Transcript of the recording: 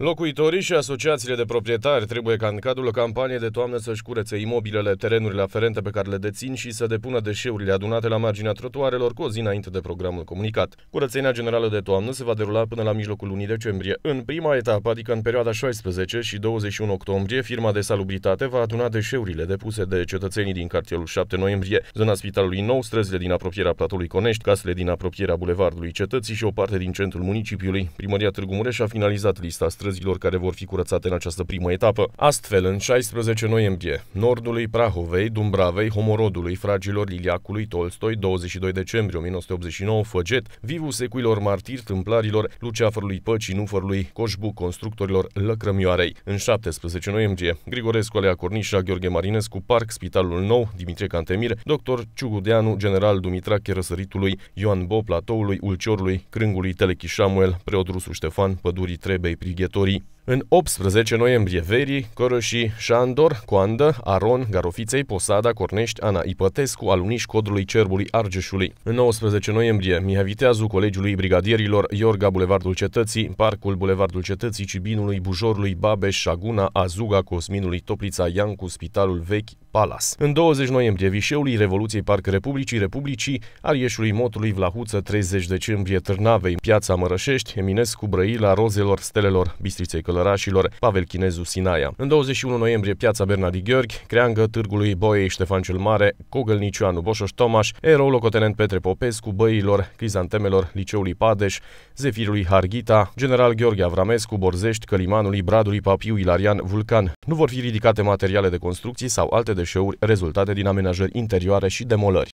Locuitorii și asociațiile de proprietari trebuie ca în cadrul campaniei de toamnă să-și curețe imobilele, terenurile aferente pe care le dețin și să depună deșeurile adunate la marginea trotuarelor cu o zi înainte de programul comunicat. Curățenia generală de toamnă se va derula până la mijlocul lunii decembrie. În prima etapă, adică în perioada 16 și 21 octombrie, firma de salubritate va aduna deșeurile depuse de cetățenii din cartierul 7 noiembrie, zona Spitalului Nou, străzile din apropierea platului Conești, casele din apropierea Bulevardului Cetății și o parte din centrul municipiului. Primăria Târgu Mureș a finalizat lista străzilor străzilor care vor fi curățate în această primă etapă. Astfel, în 16 noiembrie, Nordului Prahovei, Dumbravei, Homorodului, Fragilor Liliacului, Tolstoi, 22 decembrie 1989, Făget, Vivu Secuilor Martiri, Tâmplarilor, Luceafărului Păcii, Nufărului, Coșbu, Constructorilor, Lăcrămioarei. În 17 noiembrie, Grigorescu Alea Cornișa, Gheorghe Marinescu, Parc, Spitalul Nou, Dimitrie Cantemir, Dr. Ciugudeanu, General Dumitrache Răsăritului, Ioan Bo, Platoului, Ulciorului, Crângului, Telechișamuel, Samuel, Rusu Ștefan, Pădurii Trebei, Prighet, lucrătorii În 18 noiembrie, Veri, Cărășii, Șandor, Coandă, Aron, Garofiței, Posada, Cornești, Ana Ipătescu, aluniș, Codrului, Cerbului Argeșului. În 19 noiembrie, Mihai Viteazu, Colegiului Brigadierilor, Iorga, Bulevardul Cetății, Parcul, Bulevardul Cetății, Cibinului, Bujorului, Babeș, Șaguna, Azuga, Cosminului, Toplița, Iancu, Spitalul Vechi, Palas. În 20 noiembrie, Vișeului, Revoluției, Parc Republicii, Republicii, Arieșului, Motului, Vlahuță, 30 decembrie, Târnavei, Piața Mărășești, Eminescu, Brăila, Rozelor, Stelelor, Bistriței călărașilor Pavel Chinezu Sinaia. În 21 noiembrie, piața Bernardi Gheorghi, creangă târgului Boiei Ștefan cel Mare, Cogălnicianu Boșoș Tomaș, erou locotenent Petre Popescu, băilor, crizantemelor, liceului Padeș, zefirului Harghita, general Gheorghe Avramescu, Borzești, Călimanului, Bradului Papiu, Ilarian, Vulcan. Nu vor fi ridicate materiale de construcții sau alte deșeuri rezultate din amenajări interioare și demolări.